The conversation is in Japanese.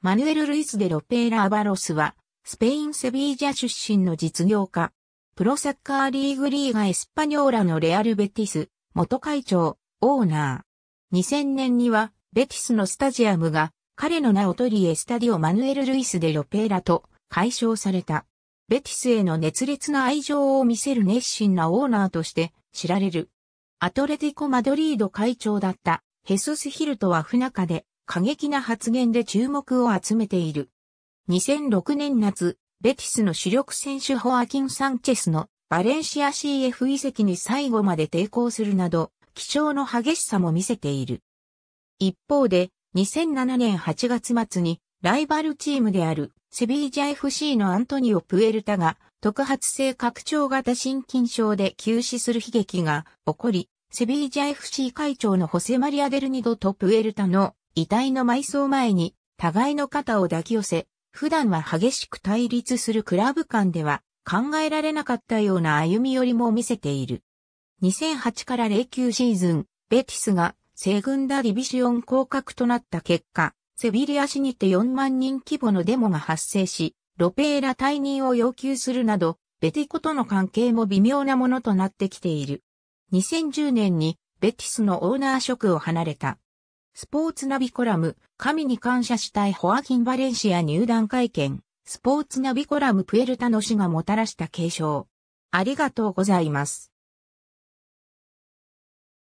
マヌエル・ルイス・デ・ロペーラ・アバロスは、スペイン・セビージャ出身の実業家。プロサッカーリーグリーガ・エスパニョーラのレアル・ベティス、元会長、オーナー。2000年には、ベティスのスタジアムが、彼の名を取りエスタディオ・マヌエル・ルイス・デ・ロペーラと解消された。ベティスへの熱烈な愛情を見せる熱心なオーナーとして知られる。アトレティコ・マドリード会長だったヘスス・ヒルトは不仲で過激な発言で注目を集めている。2006年夏、ベティスの主力選手ホアキン・サンチェスのバレンシア CF 遺跡に最後まで抵抗するなど、気象の激しさも見せている。一方で、2007年8月末に、ライバルチームであるセビージャ FC のアントニオ・プエルタが、特発性拡張型心筋症で急死する悲劇が起こり、セビージャ FC 会長のホセマリア・デルニドとプエルタの遺体の埋葬前に、互いの肩を抱き寄せ、普段は激しく対立するクラブ間では考えられなかったような歩み寄りも見せている。2008から09シーズン、ベティスが西軍ダディビシオン降格となった結果、セビリア市にて4万人規模のデモが発生し、ロペーラ退任を要求するなど、ベティコとの関係も微妙なものとなってきている。2010年にベティスのオーナー職を離れた。スポーツナビコラム、神に感謝したいホアキン・バレンシア入団会見、スポーツナビコラムプエルタの死がもたらした継承。ありがとうございます。